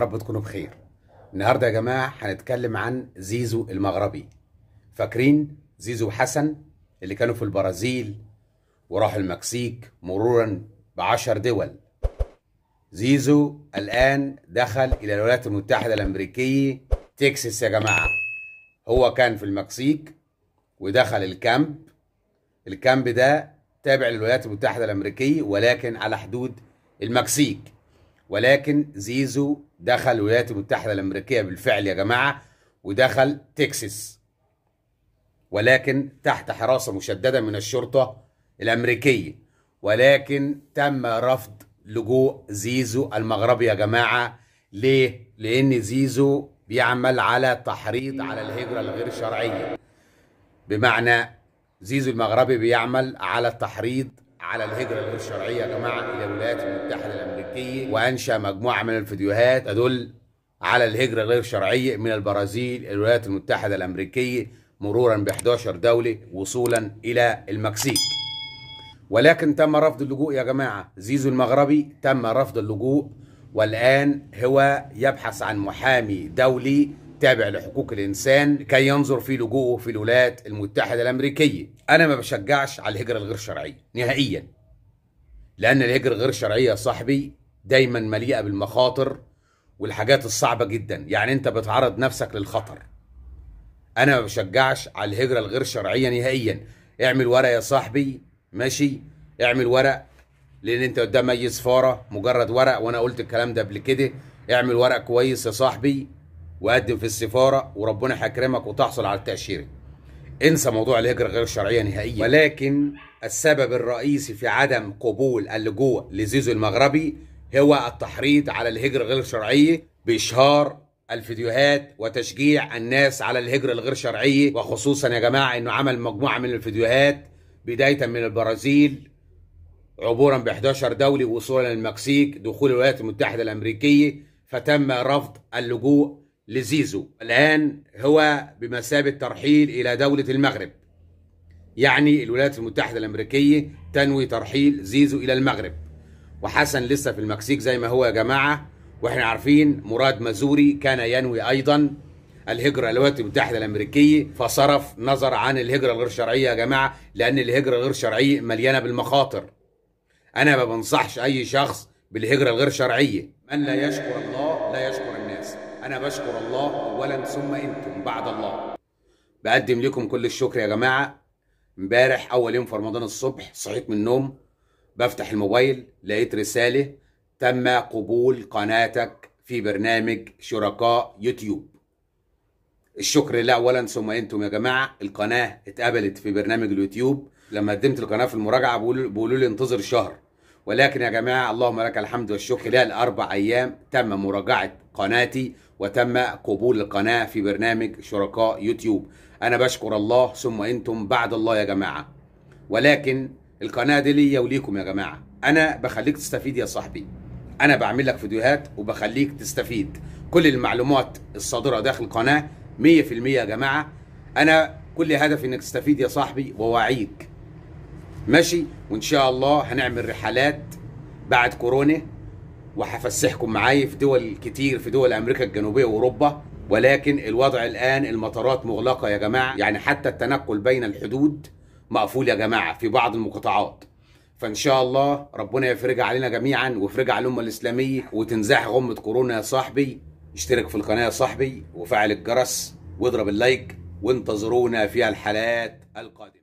رب تكونوا بخير النهارده يا جماعه هنتكلم عن زيزو المغربي فاكرين زيزو حسن اللي كانوا في البرازيل وراحوا المكسيك مرورا بعشر دول زيزو الان دخل الى الولايات المتحده الامريكيه تكساس يا جماعه هو كان في المكسيك ودخل الكامب الكامب ده تابع للولايات المتحده الامريكيه ولكن على حدود المكسيك ولكن زيزو دخل الولايات المتحدة الأمريكية بالفعل يا جماعة ودخل تكساس ولكن تحت حراسة مشددة من الشرطة الأمريكية ولكن تم رفض لجوء زيزو المغربي يا جماعة ليه؟ لأن زيزو بيعمل على تحريض على الهجرة الغير شرعية بمعنى زيزو المغربي بيعمل على التحريض على الهجرة الغير شرعية يا جماعة إلى الولايات المتحدة الأمريكية وأنشأ مجموعة من الفيديوهات تدل على الهجرة الغير شرعية من البرازيل إلى الولايات المتحدة الأمريكية مرورا ب 11 دولة وصولا إلى المكسيك ولكن تم رفض اللجوء يا جماعة زيزو المغربي تم رفض اللجوء والآن هو يبحث عن محامي دولي التابع لحقوق الإنسان كي ينظر في لجوءه في الولايات المتحدة الأمريكية أنا ما بشجعش على الهجرة الغير شرعية نهائيا لأن الهجرة غير شرعية يا صاحبي دايما مليئة بالمخاطر والحاجات الصعبة جدا يعني أنت بتعرض نفسك للخطر أنا ما بشجعش على الهجرة الغير شرعية نهائيا اعمل ورق يا صاحبي ماشي اعمل ورق لان انت قدام اي سفاره مجرد ورق وانا قلت الكلام ده قبل كده اعمل ورق كويس يا صاحبي وقدم في السفاره وربنا هيكرمك وتحصل على التاشيره انسى موضوع الهجره غير الشرعيه نهائيا ولكن السبب الرئيسي في عدم قبول اللجوء لزيزو المغربي هو التحريض على الهجره غير الشرعيه باشهار الفيديوهات وتشجيع الناس على الهجره الغير شرعيه وخصوصا يا جماعه انه عمل مجموعه من الفيديوهات بدايه من البرازيل عبورا ب 11 دوله وصولا للمكسيك دخول الولايات المتحده الامريكيه فتم رفض اللجوء لزيزو الآن هو بمثابة ترحيل إلى دولة المغرب يعني الولايات المتحدة الأمريكية تنوي ترحيل زيزو إلى المغرب وحسن لسه في المكسيك زي ما هو يا جماعة واحنا عارفين مراد مزوري كان ينوي أيضا الهجرة الولايات المتحدة الأمريكية فصرف نظر عن الهجرة الغير شرعية يا جماعة لأن الهجرة الغير شرعية مليانة بالمخاطر أنا ما بنصحش أي شخص بالهجرة الغير شرعية من لا يشكر الله لا يشكر أنا بشكر الله أولا ثم أنتم بعد الله بقدم لكم كل الشكر يا جماعة امبارح أول يوم في رمضان الصبح صحيت من النوم بفتح الموبايل لقيت رسالة تم قبول قناتك في برنامج شركاء يوتيوب الشكر لله اولا ثم انتم يا جماعه القناه اتقبلت في برنامج اليوتيوب لما قدمت القناه في المراجعه بيقولوا لي انتظر شهر ولكن يا جماعة اللهم لك الحمد والشكر خلال أربع أيام تم مراجعة قناتي وتم قبول القناة في برنامج شركاء يوتيوب أنا بشكر الله ثم أنتم بعد الله يا جماعة ولكن القناة دي ليا وليكم يا جماعة أنا بخليك تستفيد يا صاحبي أنا بعمل لك فيديوهات وبخليك تستفيد كل المعلومات الصادرة داخل القناة 100% يا جماعة أنا كل هدفي إنك تستفيد يا صاحبي ووعيك ماشي وان شاء الله هنعمل رحلات بعد كورونا وهفسحكم معايا في دول كتير في دول امريكا الجنوبيه واوروبا ولكن الوضع الان المطارات مغلقه يا جماعه يعني حتى التنقل بين الحدود مقفول يا جماعه في بعض المقاطعات فان شاء الله ربنا يفرجها علينا جميعا ويفرجها على الامه الاسلاميه وتنزاح غمه كورونا يا صاحبي اشترك في القناه يا صاحبي وفعل الجرس واضرب اللايك وانتظرونا في الحلقات القادمه